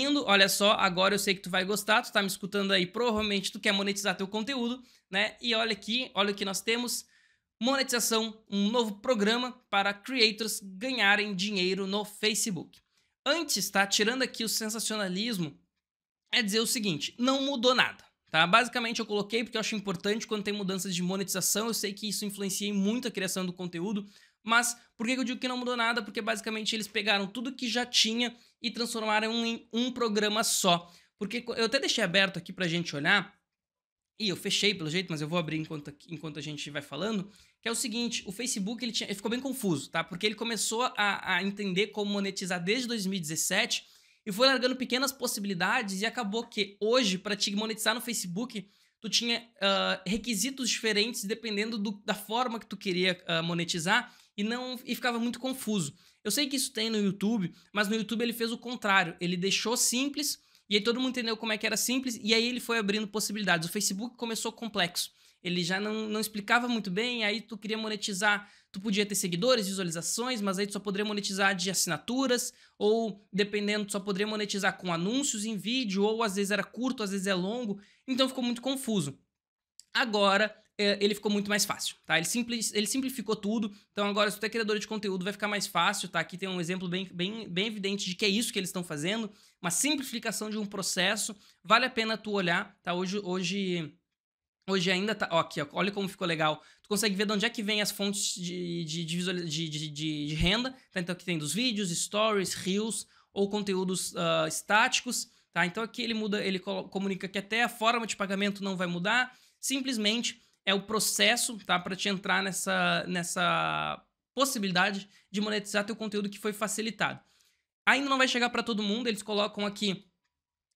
indo, olha só, agora eu sei que tu vai gostar, tu tá me escutando aí, provavelmente tu quer monetizar teu conteúdo, né? E olha aqui, olha o que nós temos, monetização, um novo programa para creators ganharem dinheiro no Facebook. Antes, tá? Tirando aqui o sensacionalismo, é dizer o seguinte, não mudou nada. Tá? Basicamente eu coloquei porque eu acho importante quando tem mudanças de monetização, eu sei que isso influencia muito a criação do conteúdo, mas por que eu digo que não mudou nada? Porque basicamente eles pegaram tudo que já tinha e transformaram em um programa só. Porque eu até deixei aberto aqui para a gente olhar, e eu fechei pelo jeito, mas eu vou abrir enquanto, enquanto a gente vai falando, que é o seguinte, o Facebook ele, tinha, ele ficou bem confuso, tá? Porque ele começou a, a entender como monetizar desde 2017 e foi largando pequenas possibilidades e acabou que hoje, para te monetizar no Facebook, tu tinha uh, requisitos diferentes dependendo do, da forma que tu queria uh, monetizar e não e ficava muito confuso. Eu sei que isso tem no YouTube, mas no YouTube ele fez o contrário, ele deixou simples e aí todo mundo entendeu como é que era simples e aí ele foi abrindo possibilidades. O Facebook começou complexo. Ele já não, não explicava muito bem, aí tu queria monetizar, tu podia ter seguidores, visualizações, mas aí tu só poderia monetizar de assinaturas, ou dependendo, tu só poderia monetizar com anúncios em vídeo, ou às vezes era curto, às vezes é longo, então ficou muito confuso. Agora, é, ele ficou muito mais fácil, tá? Ele, ele simplificou tudo, então agora se tu é criador de conteúdo vai ficar mais fácil, tá? Aqui tem um exemplo bem, bem, bem evidente de que é isso que eles estão fazendo, uma simplificação de um processo, vale a pena tu olhar, tá? Hoje, hoje, hoje ainda tá, ó, aqui, ó, olha como ficou legal, tu consegue ver de onde é que vem as fontes de, de, de, de, de renda, tá? Então aqui tem dos vídeos, stories, reels ou conteúdos uh, estáticos, tá? Então aqui ele muda, ele comunica que até a forma de pagamento não vai mudar, simplesmente é o processo, tá? Para te entrar nessa, nessa possibilidade de monetizar teu conteúdo que foi facilitado. Ainda não vai chegar para todo mundo, eles colocam aqui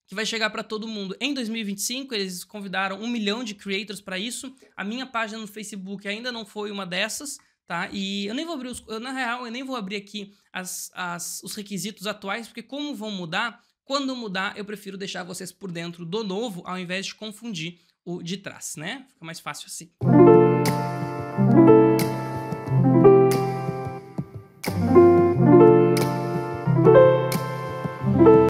que vai chegar para todo mundo. Em 2025, eles convidaram um milhão de creators para isso. A minha página no Facebook ainda não foi uma dessas, tá? E eu nem vou abrir os, eu, na real, eu nem vou abrir aqui as, as, os requisitos atuais, porque como vão mudar, quando mudar, eu prefiro deixar vocês por dentro do novo, ao invés de confundir o de trás, né? Fica mais fácil assim.